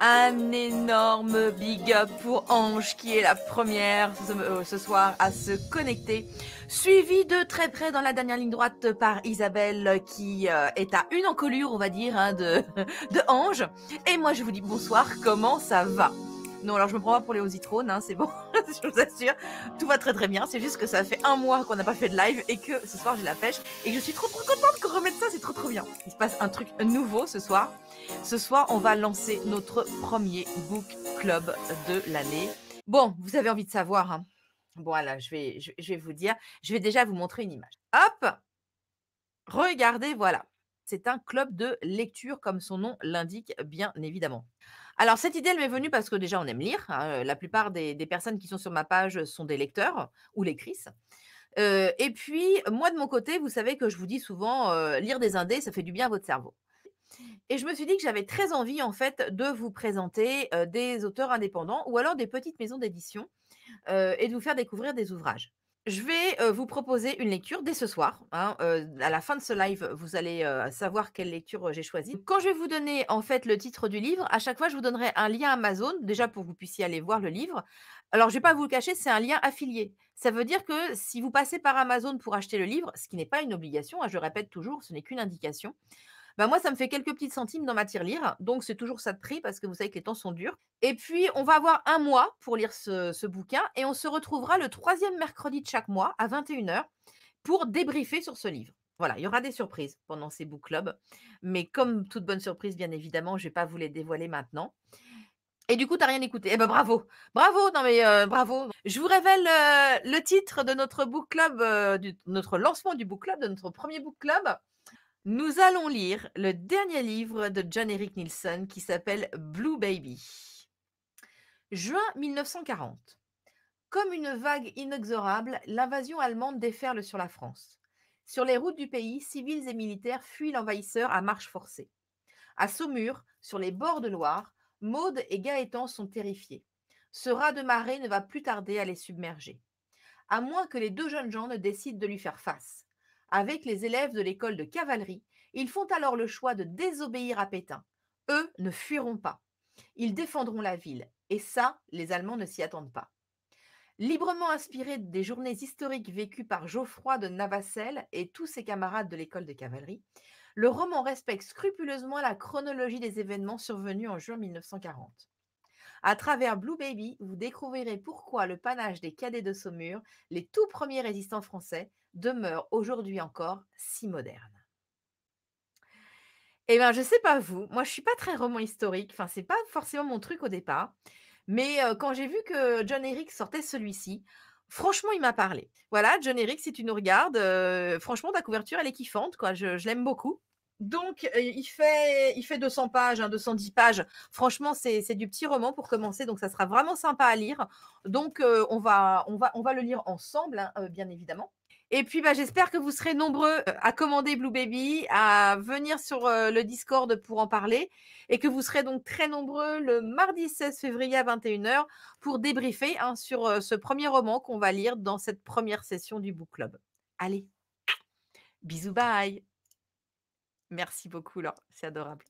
un énorme big up pour Ange qui est la première euh, ce, soir à se connecter, Suivi de très près dans la dernière ligne droite par Isabelle qui euh, est à une encolure on va dire hein, de, de Ange. Et moi je vous dis bonsoir, comment ça va non, alors je me prends pas pour les Ositrones, hein, c'est bon, je vous assure. Tout va très très bien, c'est juste que ça fait un mois qu'on n'a pas fait de live et que ce soir j'ai la pêche et que je suis trop trop contente qu'on remette ça, c'est trop trop bien. Il se passe un truc nouveau ce soir. Ce soir, on va lancer notre premier book club de l'année. Bon, vous avez envie de savoir, hein. je vais, je vais vous dire, je vais déjà vous montrer une image. Hop Regardez, voilà. C'est un club de lecture, comme son nom l'indique, bien évidemment. Alors, cette idée, elle m'est venue parce que déjà, on aime lire. Hein, la plupart des, personnes qui sont sur ma page sont des lecteurs ou lectrices. et puis, moi, de mon côté, vous savez que je vous dis souvent, lire des indés, ça fait du bien à votre cerveau. Et je me suis dit que j'avais très envie, en fait, de vous présenter des auteurs indépendants ou alors des petites maisons d'édition et de vous faire découvrir des ouvrages. Je vais vous proposer une lecture dès ce soir. Hein, à la fin de ce live, vous allez savoir quelle lecture j'ai choisie. Quand je vais vous donner en fait le titre du livre, à chaque fois, je vous donnerai un lien Amazon, déjà pour que vous puissiez aller voir le livre. Alors, je ne vais pas vous le cacher, c'est un lien affilié. Ça veut dire que si vous passez par Amazon pour acheter le livre, ce qui n'est pas une obligation, hein, je répète toujours, ce n'est qu'une indication, bah, moi, ça me fait quelques petites centimes dans ma tirelire. Donc, c'est toujours ça de prix parce que vous savez que les temps sont durs. Et puis, on va avoir un mois pour lire ce, bouquin et on se retrouvera le troisième mercredi de chaque mois à 21h pour débriefer sur ce livre. Voilà, il y aura des surprises pendant ces book clubs. Mais comme toute bonne surprise, bien évidemment, je ne vais pas vous les dévoiler maintenant. Et du coup, tu n'as rien écouté. Eh ben bravo. Bravo, non mais euh, bravo. Je vous révèle euh, le titre de notre book club, euh, notre lancement du book club, de notre premier book club. Nous allons lire le dernier livre de John Eric Nielsen qui s'appelle Blue Baby. Juin 1940. Comme une vague inexorable, l'invasion allemande déferle sur la France. Sur les routes du pays, civils et militaires fuient l'envahisseur à marche forcée. À Saumur, sur les bords de Loire, Maude et Gaétan sont terrifiés. Ce rat de marée ne va plus tarder à les submerger. À moins que les deux jeunes gens ne décident de lui faire face. Avec les élèves de l'école de cavalerie, ils font alors le choix de désobéir à Pétain. Eux ne fuiront pas. Ils défendront la ville. Et ça, les Allemands ne s'y attendent pas. Librement inspiré des journées historiques vécues par Geoffroy de Navacelle et tous ses camarades de l'école de cavalerie, le roman respecte scrupuleusement la chronologie des événements survenus en juin 1940. À travers Blue Baby, vous découvrirez pourquoi le panache des cadets de Saumur, les tout premiers résistants français, demeure aujourd'hui encore si moderne. Eh bien, je ne sais pas vous, moi je suis pas très roman historique, enfin c'est pas forcément mon truc au départ, mais quand j'ai vu que John Eric sortait celui-ci, franchement il m'a parlé. Voilà, John Eric, si tu nous regardes, franchement ta couverture elle est kiffante, quoi, je l'aime beaucoup. Donc, euh, il fait, il fait 200 pages, 210 hein, pages. Franchement, c'est du petit roman pour commencer, donc ça sera vraiment sympa à lire. Donc, euh, on, va, on, va, on va le lire ensemble, hein, euh, bien évidemment. Et puis, bah, j'espère que vous serez nombreux à commander Blue Baby, à venir sur le Discord pour en parler, et que vous serez donc très nombreux le mardi 16 février à 21h pour débriefer hein, sur ce premier roman qu'on va lire dans cette première session du Book Club. Allez, bisous, bye Merci beaucoup, Laure. C'est adorable.